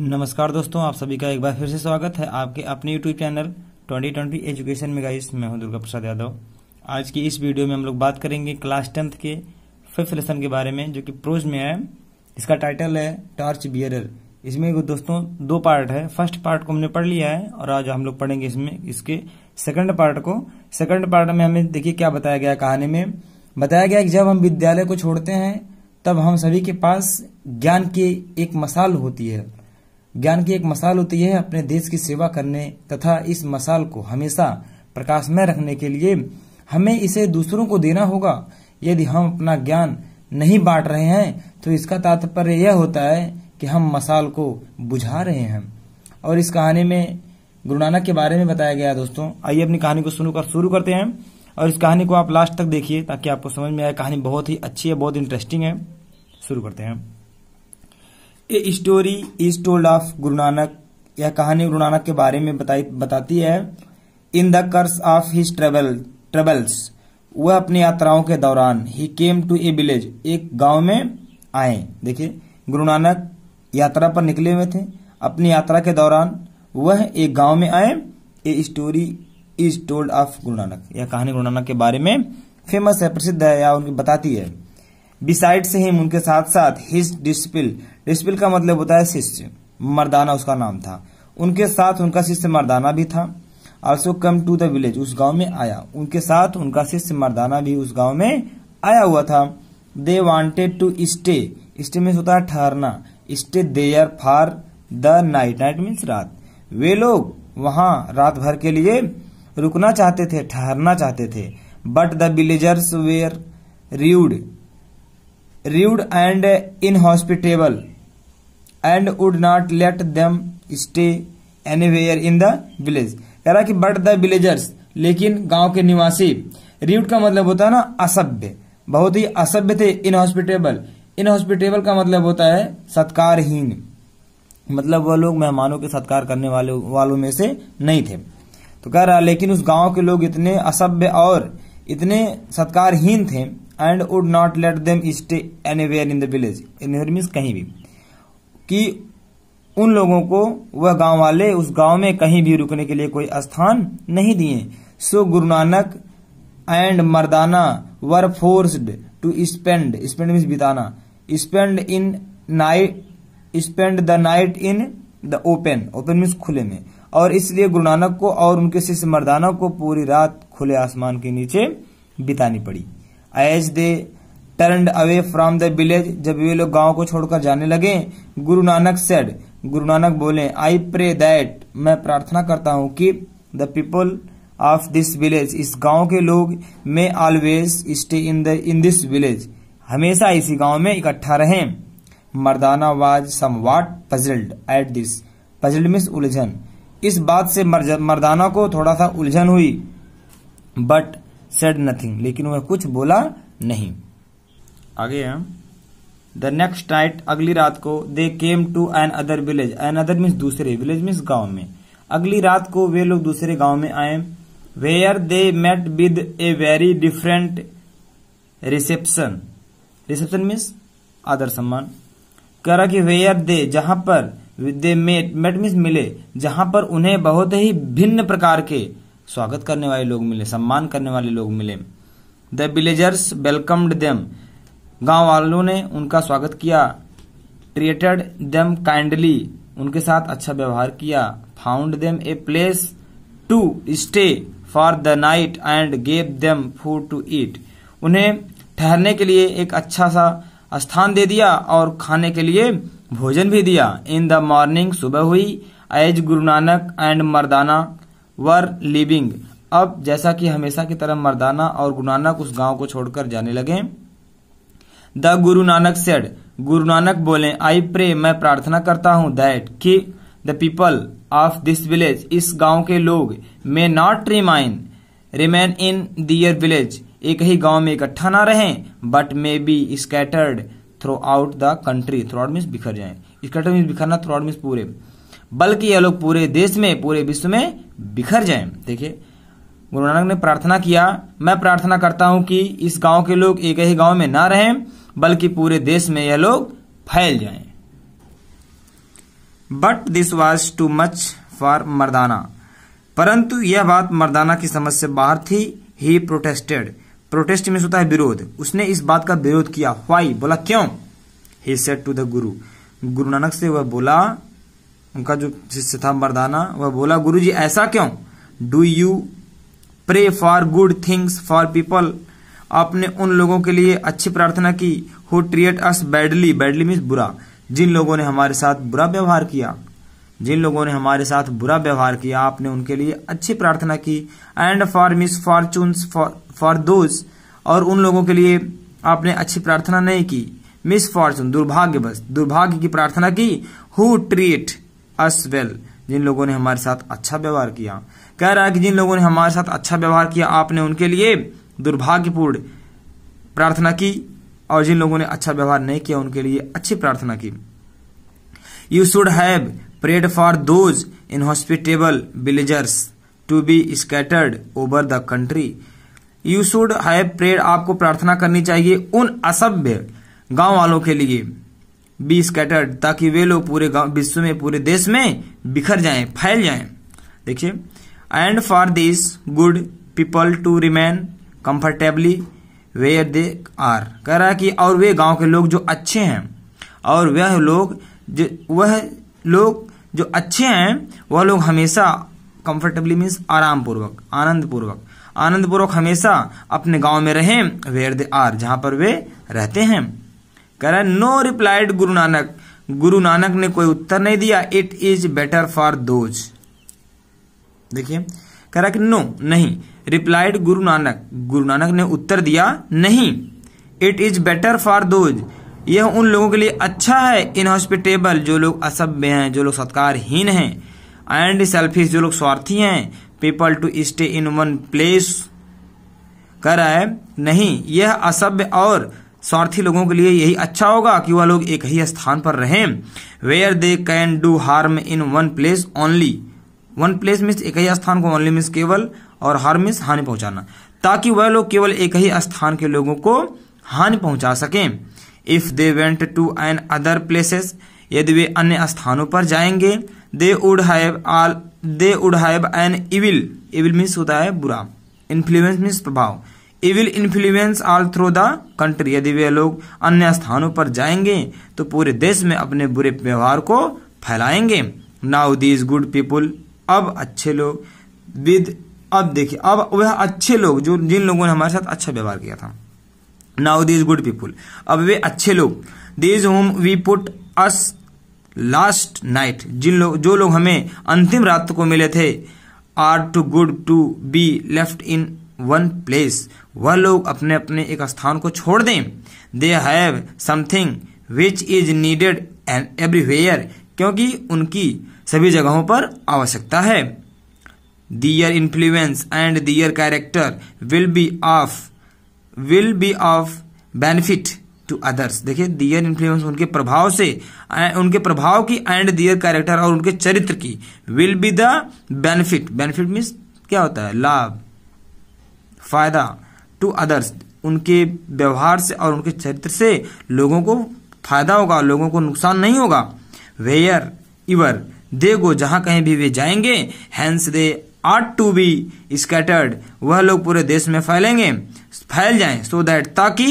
नमस्कार दोस्तों आप सभी का एक बार फिर से स्वागत है आपके अपने यूट्यूब चैनल 2020 एजुकेशन में गाइस मैं हूं दुर्गा प्रसाद यादव आज की इस वीडियो में हम लोग बात करेंगे क्लास टेंथ के फिफ्थ लेसन के बारे में जो कि प्रोज में है इसका टाइटल है टॉर्च बियरर इसमें दोस्तों दो पार्ट है फर्स्ट पार्ट को हमने पढ़ लिया है और आज हम लोग पढ़ेंगे इसमें इसके सेकंड पार्ट को सेकंड पार्ट में हमें देखिए क्या बताया गया कहानी में बताया गया कि जब हम विद्यालय को छोड़ते हैं तब हम सभी के पास ज्ञान की एक मसाल होती है ज्ञान की एक मसाल होती है अपने देश की सेवा करने तथा इस मसाल को हमेशा प्रकाश में रखने के लिए हमें इसे दूसरों को देना होगा यदि हम अपना ज्ञान नहीं बांट रहे हैं तो इसका तात्पर्य यह होता है कि हम मसाल को बुझा रहे हैं और इस कहानी में गुरु नानक के बारे में बताया गया दोस्तों आइए अपनी कहानी को सुनकर शुरू करते हैं और इस कहानी को आप लास्ट तक देखिए ताकि आपको समझ में आए कहानी बहुत ही अच्छी है बहुत इंटरेस्टिंग है शुरू करते हैं a story is told of Guru Nanak यह कहानी गुरु नानक के बारे में बताई बताती है in the course of his travel travels वह अपनी यात्राओं के दौरान ही केम टू ए विलेज एक गांव में आए देखिए गुरु नानक यात्रा पर निकले हुए थे अपनी यात्रा के दौरान वह एक गांव में आए a story is told of Guru Nanak यह कहानी गुरु नानक के बारे में फेमस है प्रसिद्ध है या उनकी बताती है बिसाइड से हिम उनके साथ साथ हिज डिस्पिल डिस्पिल का मतलब होता है शिष्य मर्दाना उसका नाम था उनके साथ उनका शिष्य मर्दाना भी था also come to the village उस गांव में आया उनके साथ उनका शिष्य मर्दाना भी उस गांव में आया हुआ था they wanted to stay stay means होता है ठहरना stay there for the night night means रात वे लोग वहां रात भर के लिए रुकना चाहते थे ठहरना चाहते थे but the villagers were rude rude and inhospitable and would not let them stay anywhere in village कह रहा कि बट द विलेजर्स लेकिन गांव के निवासी रूड का मतलब होता है ना असभ्य बहुत ही असभ्य थे इनहॉस्पिटेबल इनहॉस्पिटेबल का मतलब होता है सत्कारहीन मतलब वह लोग मेहमानों के सत्कार करने वाले वालों में से नहीं थे तो कह रहा लेकिन उस गांव के लोग इतने असभ्य और इतने सत्कारहीन थे and would not let them stay anywhere in the village anywhere means कहीं भी कि उन लोगों को वह गांव वाले उस गांव में कहीं भी रुकने के लिए कोई स्थान नहीं दिए so Guru Nanak and Mardana were forced to spend spend means बिताना spend in night spend the night in the open open means खुले में और इसलिए गुरु नानक को और उनके शिष्य मर्दाना को पूरी रात खुले आसमान के नीचे बितानी पड़ी as they turn away from the village जब वे लोग गांव को छोड़कर जाने लगे गुरु नानक सेड गुरु नानक बोले आई प्रे दैट मैं प्रार्थना करता हूँ कि the people of this village इस गांव के लोग may always stay in the in this village हमेशा इसी गांव में इकट्ठा रहें Mardana was somewhat puzzled at this puzzled means उलझन इस बात से मर्दाना को थोड़ा सा उलझन हुई बट सेड नथिंग लेकिन वह कुछ बोला नहीं आगे हम द नेक्स्ट नाइट अगली रात को they came to another village another means दूसरे विलेज मीन्स गांव में अगली रात को वे लोग दूसरे गांव में आए where they met with a very different reception reception means आदर सम्मान कह रहा कि वेयर दे जहां पर दे मेट मेट मीन्स मिले जहां पर उन्हें बहुत ही भिन्न प्रकार के स्वागत करने वाले लोग मिले सम्मान करने वाले लोग मिले द विलेजर्स वेलकम्ड देम गांव वालों ने उनका स्वागत किया ट्रीटेड देम काइंडली उनके साथ अच्छा व्यवहार किया found them a place to stay for the night and gave them food to eat उन्हें ठहरने के लिए एक अच्छा सा स्थान दे दिया और खाने के लिए भोजन भी दिया इन द मॉर्निंग सुबह हुई as Guru Nanak and Mardana were leaving अब जैसा कि हमेशा की तरह मर्दाना और गुरुनानक उस गांव को छोड़कर जाने लगे द गुरु नानक सेड गुरु नानक बोले आई प्रे मैं प्रार्थना करता हूं दैट कि the people of this village इस गांव के लोग may not remain remain in their village एक ही गांव में इकट्ठा ना रहें but may be scattered throughout the country throughout means बिखर जाए स्कैटर मीन्स बिखरना थ्रू आउट मीन्स पूरे बल्कि यह लोग पूरे देश में पूरे विश्व में बिखर जाएं देखिए गुरु नानक ने प्रार्थना किया मैं प्रार्थना करता हूं कि इस गांव के लोग एक ही गांव में ना रहें बल्कि पूरे देश में यह लोग फैल जाएं but this was too much for Mardana परंतु यह बात मर्दाना की समझ से बाहर थी ही प्रोटेस्टेड प्रोटेस्ट में होता है विरोध उसने इस बात का विरोध किया वाई बोला क्यों ही सेट टू द गुरु गुरु नानक से वह बोला उनका जो शिष्य था मर्दाना वह बोला गुरु जी ऐसा क्यों do you pray for good things for people आपने उन लोगों के लिए अच्छी प्रार्थना की who treat us badly badly means बुरा जिन लोगों ने हमारे साथ बुरा व्यवहार किया जिन लोगों ने हमारे साथ बुरा व्यवहार किया आपने उनके लिए अच्छी प्रार्थना की and for misfortune for those और उन लोगों के लिए आपने अच्छी प्रार्थना नहीं की मिस फॉर्चून दुर्भाग्य बस दुर्भाग्य की प्रार्थना की हु ट्रीट अस वेल जिन लोगों ने हमारे साथ अच्छा व्यवहार किया कह रहा है कि जिन लोगों ने हमारे साथ अच्छा व्यवहार किया आपने उनके लिए दुर्भाग्यपूर्ण प्रार्थना की और जिन लोगों ने अच्छा व्यवहार नहीं किया उनके लिए अच्छी प्रार्थना की you should have prayed for those inhospitable villagers to be scattered over the country you should have prayed आपको प्रार्थना करनी चाहिए उन असभ्य गांव वालों के लिए बी स्कैटर्ड ताकि वे लोग पूरे विश्व में पूरे देश में बिखर जाएं फैल जाएं देखिए and for this good people to remain comfortably where they are कह रहा है कि और वे गांव के लोग जो अच्छे हैं और वह लोग जो वह लोग जो अच्छे हैं वह लोग हमेशा कंफर्टेबली मीन्स आराम पूर्वक आनंद पूर्वक आनंद पूर्वक हमेशा अपने गांव में रहें वेयर दे आर जहां पर वे रहते हैं कह रहा है नो रिप्लाइड गुरु नानक गुरु नानक ने कोई उत्तर नहीं दिया it is better for those देखिए कह रहा कि नो नहीं रिप्लाइड गुरु नानक गुरु नानक ने उत्तर दिया नहीं it is better for those यह उन लोगों के लिए अच्छा है इनहॉस्पिटेबल जो लोग असभ्य हैं जो लोग सत्कारहीन हैं एंड सेल्फिश जो लोग स्वार्थी हैं people to stay in one place कर रहा है नहीं यह असभ्य और स्वार्थी लोगों के लिए यही अच्छा होगा कि वह लोग एक ही स्थान पर रहें where they can do harm in one place only one place means एक ही स्थान को ओनली मीन्स केवल और हार्म मीन्स हानि पहुंचाना ताकि वह लोग केवल एक ही स्थान के लोगों को हानि पहुंचा सकें if they went to another places यदि वे अन्य स्थानों पर जाएंगे they would have all they would have an evil evil means होता है बुरा इन्फ्लुएंस मीन्स प्रभाव evil influence all through the country यदि वे लोग अन्य स्थानों पर जाएंगे तो पूरे देश में अपने बुरे व्यवहार को फैलाएंगे नाउ दीज गुड पीपुल अब अच्छे लोग विद अब देखिए अब वह अच्छे लोग जो जिन लोगों ने हमारे साथ अच्छा व्यवहार किया था नाउ दीज गुड पीपुल अब वे अच्छे लोग these whom we put us last night जिन लोग जो लोग हमें अंतिम रात को मिले थे are too good to be left in one place वह लोग अपने अपने एक स्थान को छोड़ दें they have something which is needed and everywhere क्योंकि उनकी सभी जगहों पर आवश्यकता है their influence and their character will be of will be of benefit to others देखिए दियर इन्फ्लुएंस उनके प्रभाव से उनके प्रभाव की एंड दियर कैरेक्टर और उनके चरित्र की will be the benefit benefit means क्या होता है लाभ फायदा टू अदर्स उनके व्यवहार से और उनके चरित्र से लोगों को फायदा होगा लोगों को नुकसान नहीं होगा वेयर इवर दे गो जहाँ कहीं भी वे जाएंगे hence they are to be scattered वह लोग पूरे देश में फैलेंगे फैल जाएं सो so दैट ताकि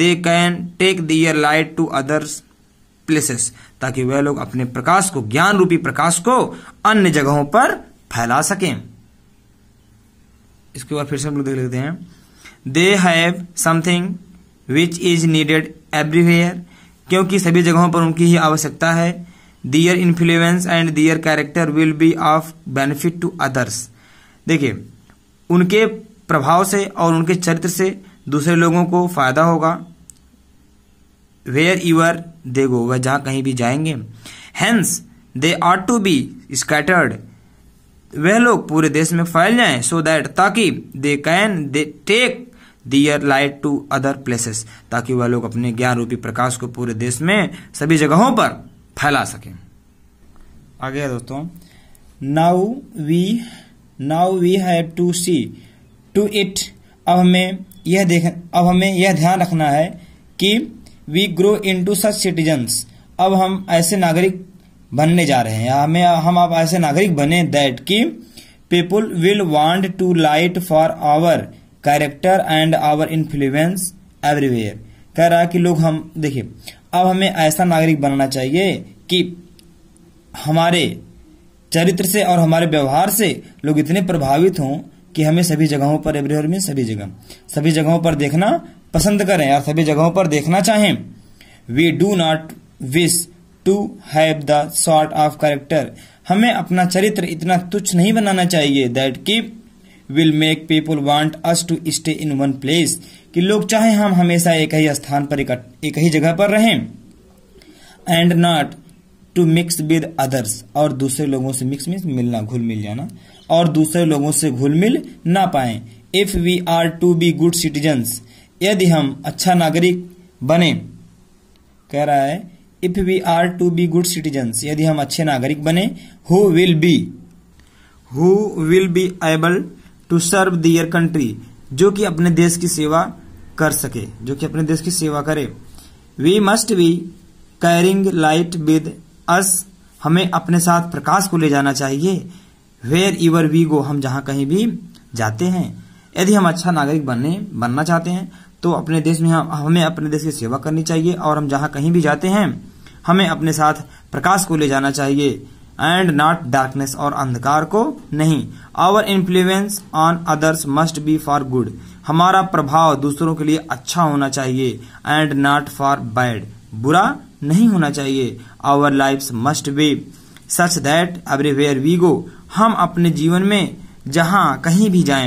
they can take their light to others places ताकि वह लोग अपने प्रकाश को ज्ञान रूपी प्रकाश को अन्य जगहों पर फैला सकें इसके बाद फिर से हम लोग देख लेते हैं they have something which is needed everywhere क्योंकि सभी जगहों पर उनकी ही आवश्यकता है their influence and their character will be of benefit to others देखिए उनके प्रभाव से और उनके चरित्र से दूसरे लोगों को फायदा होगा वेयर यूअर दे गो वह जहाँ कहीं भी जाएंगे hence they are to be scattered वह लोग पूरे देश में फैल जाएं सो दैट ताकि they can they take their light to other places ताकि वह लोग अपने ज्ञान रूपी प्रकाश को पूरे देश में सभी जगहों पर फैला सकें आगे दोस्तों now we now we have to see to it अब हमें यह देख अब हमें यह ध्यान रखना है कि we grow into such citizens अब हम ऐसे नागरिक बनने जा रहे हैं हमें हम आप ऐसे नागरिक बने दैट कि people will want to light for our character and our influence everywhere कह रहा कि लोग हम देखिए अब हमें ऐसा नागरिक बनाना चाहिए कि हमारे चरित्र से और हमारे व्यवहार से लोग इतने प्रभावित हों कि हमें सभी जगहों पर एवरीवेयर में सभी जगह सभी जगहों पर देखना पसंद करें और सभी जगहों पर देखना चाहें we do not wish to have the sort of character हमें अपना चरित्र इतना तुच्छ नहीं बनाना चाहिए दैट की will make people want us to stay in one place कि लोग चाहे हम हमेशा एक ही स्थान पर एक ही जगह पर रहें and not to mix with others और दूसरे लोगों से मिक्स मिक्स मिलना घुल मिल जाना और दूसरे लोगों से घुल मिल ना पाए if we are to be good citizens यदि हम अच्छा नागरिक बने कह रहा है if we are to be good citizens यदि हम अच्छे नागरिक बने who will be who will be able to serve their country जो कि अपने देश की सेवा कर सके जो कि अपने देश की सेवा करे we must be carrying light with us हमें अपने साथ प्रकाश को ले जाना चाहिए वेयर इवर वी गो हम जहाँ कहीं भी जाते हैं यदि हम अच्छा नागरिक बनने बनना चाहते हैं तो अपने देश में हम हमें अपने देश की सेवा करनी चाहिए और हम जहाँ कहीं भी जाते हैं हमें अपने साथ प्रकाश को ले जाना चाहिए एंड नॉट डार्कनेस और अंधकार को नहीं our influence on others must be for good हमारा प्रभाव दूसरों के लिए अच्छा होना चाहिए एंड नॉट फॉर बैड बुरा नहीं होना चाहिए our life must be such that everywhere we go हम अपने जीवन में जहाँ कहीं भी जाए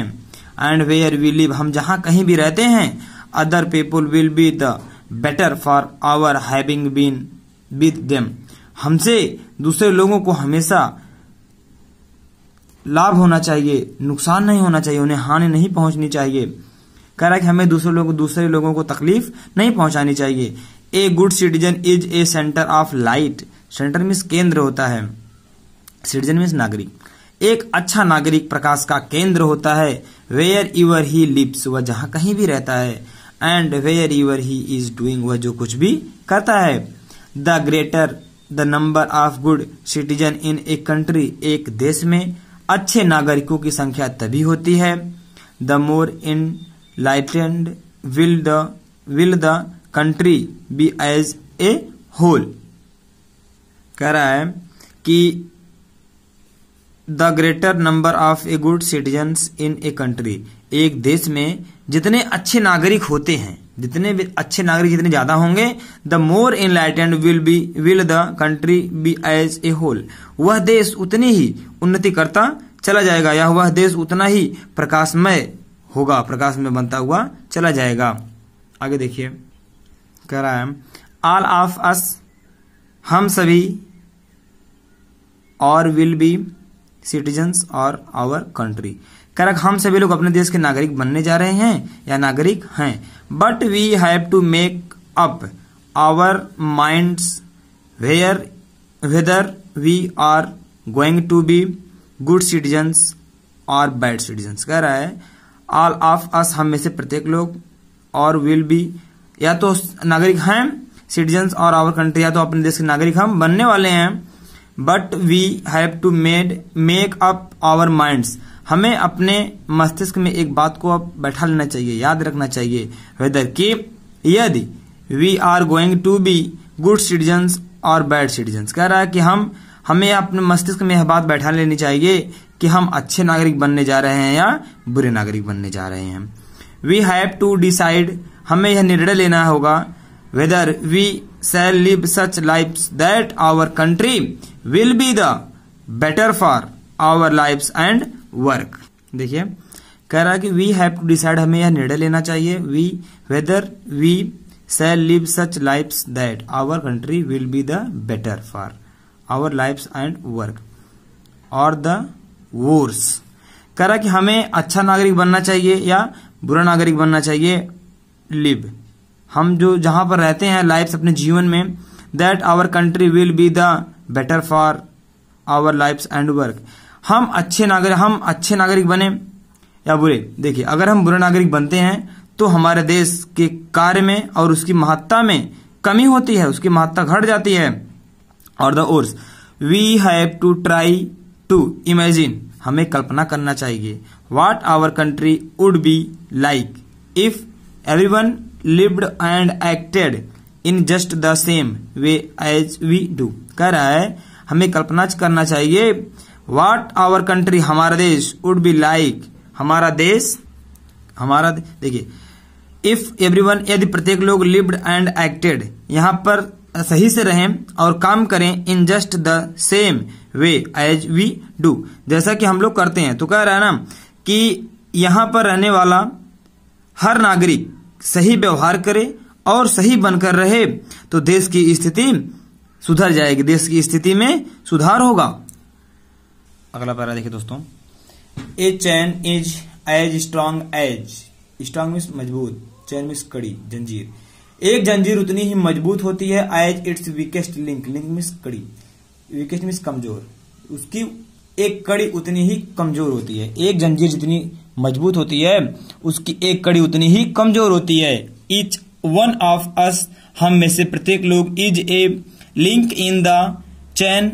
एंड वेयर वी लिव हम जहाँ कहीं भी रहते हैं other people will be the better for our having been with them हमसे दूसरे लोगों को हमेशा लाभ होना चाहिए नुकसान नहीं होना चाहिए उन्हें हानि नहीं पहुंचनी चाहिए कह रहा है कि हमें दूसरे लोग दूसरे लोगों को तकलीफ नहीं पहुंचानी चाहिए a good citizen is a centre of light centre means केंद्र होता है सिटीजन मीन्स नागरिक एक अच्छा नागरिक प्रकाश का केंद्र होता है वेयर ईवर ही लिप्स वह जहां कहीं भी रहता है and wherever he is doing वह जो कुछ भी करता है the greater the number of good citizen in a country एक देश में अच्छे नागरिकों की संख्या तभी होती है the more enlightened will the will the country be as a whole कह रहा है कि the greater number of a good citizens in a country एक देश में जितने अच्छे नागरिक होते हैं जितने भी अच्छे नागरिक जितने ज्यादा होंगे the more enlightened will be will the country be as a whole वह देश उतनी ही उन्नति करता चला जाएगा या वह देश उतना ही प्रकाशमय होगा प्रकाशमय बनता हुआ चला जाएगा आगे देखिए कह रहा है ऑल ऑफ अस हम सभी और विल बी सिटीजन्स और आवर कंट्री करक हम सभी लोग अपने देश के नागरिक बनने जा रहे हैं या नागरिक हैं but we have to make up our mind where whether we are going to be good citizens और बैड सिटीजन्स कह रहा है ऑल ऑफ अस हम में से प्रत्येक लोग और विल बी या तो नागरिक हैं सिटीजन्स और आवर कंट्री या तो अपने देश के नागरिक हम बनने वाले हैं but we have to made make up our minds हमें अपने मस्तिष्क में एक बात को अब बैठा लेना चाहिए याद रखना चाहिए वेदर कि यदि we are going to be good citizens और बैड सिटीजन्स कह रहा है कि हम हमें अपने मस्तिष्क में यह बात बैठा लेनी चाहिए कि हम अच्छे नागरिक बनने जा रहे हैं या बुरे नागरिक बनने जा रहे हैं वी हैव टू डिसाइड हमें यह निर्णय लेना होगा whether we shall live such life that our country will be the better for our life and work देखिए कह रहा है कि वी हैव टू डिसाइड हमें यह निर्णय लेना चाहिए we whether we shall live such life that our country will be the better for our life and work और द वोर्स कह रहा कि हमें अच्छा नागरिक बनना चाहिए या बुरा नागरिक बनना चाहिए लिव हम जो जहां पर रहते हैं लाइफ अपने जीवन में that our country will be the better for our life and work हम अच्छे नागरिक हम अच्छे नागरिक बने या बुरे देखिए अगर हम बुरे नागरिक बनते हैं तो हमारे देश के कार्य में और उसकी महत्ता में कमी होती है उसकी महत्ता घट जाती है और the worse we have to try to imagine हमें कल्पना करना चाहिए what our country would be like if everyone lived and acted in just the same way as we do कह रहा है हमें कल्पना करना चाहिए वाट आवर कंट्री हमारा देश वुड बी लाइक हमारा देश हमारा देखिए इफ एवरीवन यदि प्रत्येक लोग लिव्ड एंड एक्टेड यहां पर सही से रहें और काम करें in just the same way as we do जैसा कि हम लोग करते हैं तो कह रहा है ना कि यहां पर रहने वाला हर नागरिक सही व्यवहार करे और सही बनकर रहे तो देश की स्थिति सुधर जाएगी देश की स्थिति में सुधार होगा अगला पैरा देखिए दोस्तों a chain is as strong as strong means मजबूत चैन मीन्स कड़ी जंजीर एक जंजीर उतनी ही मजबूत होती है as its weakest link link means कड़ी वीकेस्ट मीन्स कमजोर उसकी एक कड़ी उतनी ही कमजोर होती है एक जंजीर जितनी मजबूत होती है उसकी एक कड़ी उतनी ही कमजोर होती है इच वन ऑफ अस हम में से प्रत्येक लोग is a link in the chain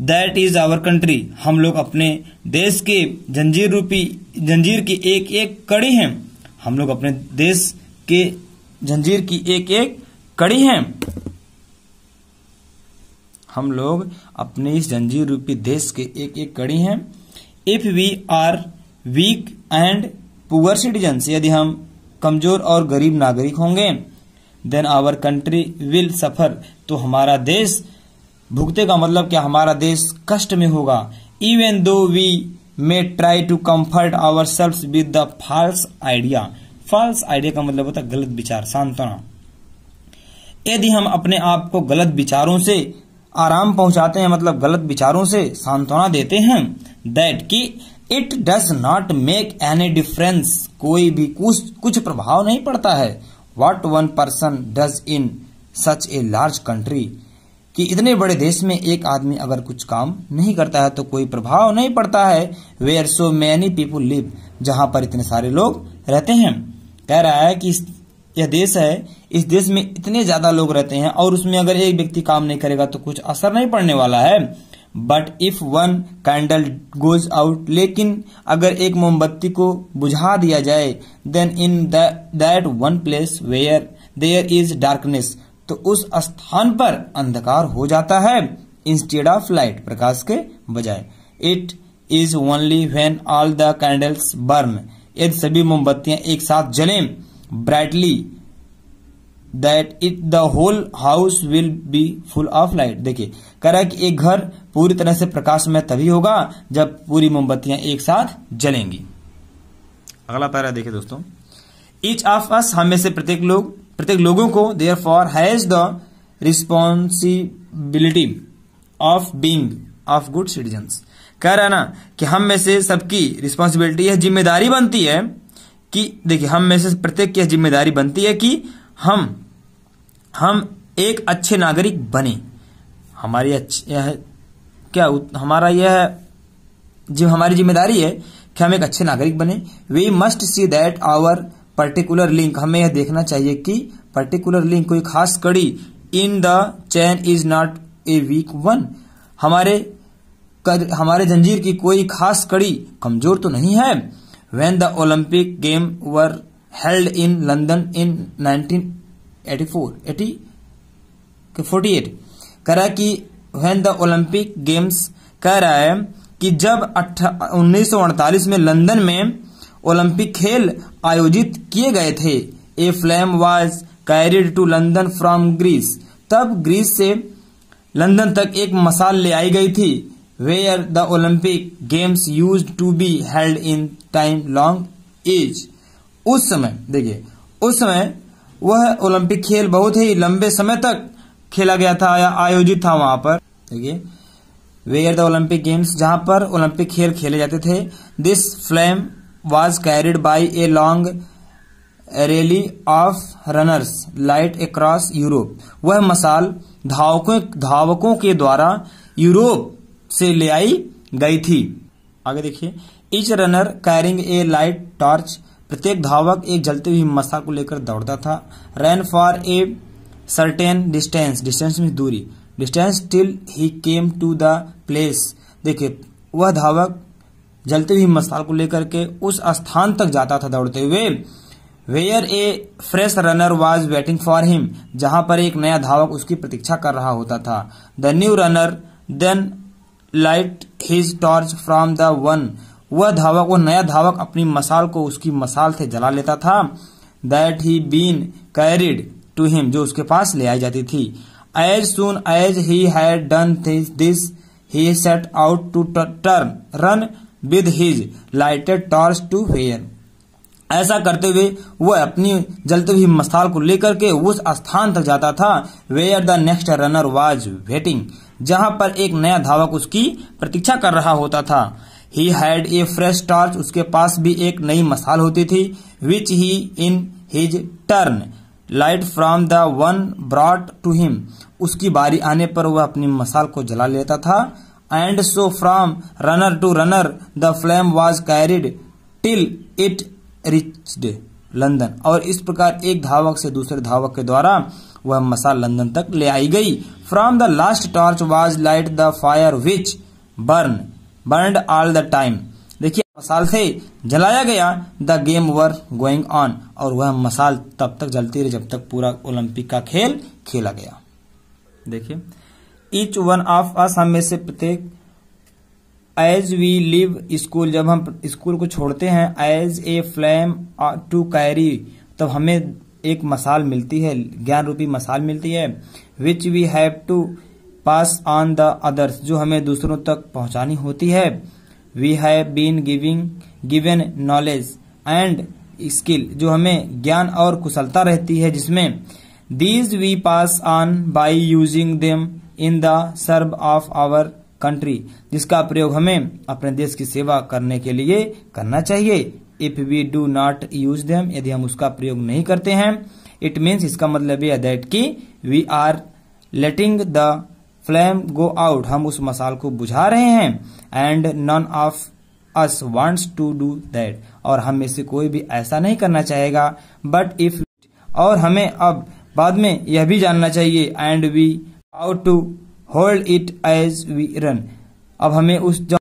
that is our country हम लोग अपने देश के जंजीर रूपी जंजीर की एक एक कड़ी हैं हम लोग अपने देश के जंजीर की एक एक कड़ी हैं हम लोग अपने इस जंजीर रूपी देश के एक एक कड़ी हैं if we are weak and poor citizen यदि हम कमजोर और गरीब नागरिक होंगे then our country will suffer तो हमारा देश भुगते का मतलब क्या हमारा देश कष्ट में होगा even though we may try to comfort ourself with the false idea false idea का मतलब होता है गलत विचार सांत्वना यदि हम अपने आप को गलत विचारों से आराम पहुंचाते हैं मतलब गलत विचारों से सांत्वना देते हैं दैट कि it does not make any difference कोई भी कुछ कुछ प्रभाव नहीं पड़ता है what one person does in such a large country कि इतने बड़े देश में एक आदमी अगर कुछ काम नहीं करता है तो कोई प्रभाव नहीं पड़ता है where so many people live जहां पर इतने सारे लोग रहते हैं कह रहा है कि यह देश है इस देश में इतने ज्यादा लोग रहते हैं और उसमें अगर एक व्यक्ति काम नहीं करेगा तो कुछ असर नहीं पड़ने वाला है but if one candle goes out लेकिन अगर एक मोमबत्ती को बुझा दिया जाए then in that one place where there is darkness तो उस स्थान पर अंधकार हो जाता है इंस्टेड ऑफ लाइट प्रकाश के बजाय it is only when all the candles burn यदि सभी मोमबत्तियां एक साथ जलें brightly that it the whole house will be full of light देखिए कह रहा है कि एक घर पूरी तरह से प्रकाश में तभी होगा जब पूरी मोमबत्तियां एक साथ जलेंगी अगला पैरा देखिए दोस्तों ईच ऑफ अस हमें से प्रत्येक लोग प्रत्येक लोगों को therefore has the responsibility of being of good citizen कह रहा ना कि हम में से सबकी रिस्पॉन्सिबिलिटी यह जिम्मेदारी बनती है कि देखिए हम में से प्रत्येक की यह जिम्मेदारी बनती है कि हम हम एक अच्छे नागरिक बने हमारी यह क्या हमारा यह जो हमारी जिम्मेदारी है कि हम एक अच्छे नागरिक बने we must see that our particular link हमें यह देखना चाहिए कि पर्टिकुलर लिंक कोई खास कड़ी in the chain is not a weak one हमारे कर, हमारे जंजीर की कोई खास कड़ी कमजोर तो नहीं है when the Olympic game were held in London in 1984 eighty forty eight कह रहा है कि वेन द ओलंपिक गेम्स कह रहा है कि जब उन्नीस में लंदन में ओलंपिक खेल आयोजित किए गए थे a flame was carried to London from Greece तब ग्रीस से लंदन तक एक मसाल ले आई गई थी where the Olympic games used to be held in time long ago उस समय देखिए उस समय वह ओलंपिक खेल बहुत ही लंबे समय तक खेला गया था या आयोजित था वहां पर देखिए वेयर द ओलंपिक गेम्स जहां पर ओलंपिक खेल खेले जाते थे this flame was carried by a long relay of runners right across Europe वह मसाल धावकों धावकों के द्वारा यूरोप से ले आई गई थी आगे देखिए each runner carrying a light torch प्रत्येक धावक एक जलती हुई मसा को लेकर दौड़ता था run for a certain distance distance में दूरी distance till he came to the place देखिए वह धावक जलते हुए मसाल को लेकर के उस स्थान तक जाता था दौड़ते हुए where a fresh runner was waiting for him जहां पर एक नया धावक उसकी प्रतीक्षा कर रहा होता था the new runner then light his torch from the one वह धावक वह नया धावक अपनी मसाल को उसकी मसाल से जला लेता था that he been carried to him जो उसके पास ले आई जाती थी as soon as he had done this he set out to turn run with his lighted torch to here ऐसा करते हुए वह अपनी जलती हुई मसाल को लेकर के उस स्थान तक जाता था where the next runner was waiting जहां पर एक नया धावक उसकी प्रतीक्षा कर रहा होता था he had a fresh torch उसके पास भी एक नई मसाल होती थी which he in his turn light from the one brought to him उसकी बारी आने पर वह अपनी मसाल को जला लेता था and so from runner to runner the flame was carried till it reached London और इस प्रकार एक धावक से दूसरे धावक के द्वारा वह मसाल लंदन तक ले आई गई from the last torch was light the fire which burn burn all the time देखिए मसाल से जलाया गया the game were going on और वह मसाल तब तक जलती रही जब तक पूरा ओलंपिक का खेल खेला गया देखिए इच वन ऑफ अस हम में से प्रत्येक एज वी लिव स्कूल जब हम स्कूल को छोड़ते हैं as a flame to carry तब हमें एक मसाल मिलती है ज्ञान रूपी मसाल मिलती है which we have to pass on the others जो हमें दूसरों तक पहुंचानी होती है we have been giving given knowledge and skill जो हमें ज्ञान और कुशलता रहती है जिसमें these we pass on by using them in the serve of our country जिसका प्रयोग हमें अपने देश की सेवा करने के लिए करना चाहिए if we do not use them यदि हम उसका प्रयोग नहीं करते हैं इट मीन्स इसका मतलब यह दैट कि we are letting the flame go out हम उस मसाल को बुझा रहे हैं and none of us wants to do that और हम में से कोई भी ऐसा नहीं करना चाहेगा बट इफ और हमें अब बाद में यह भी जानना चाहिए and we how to hold it as we run अब हमें उस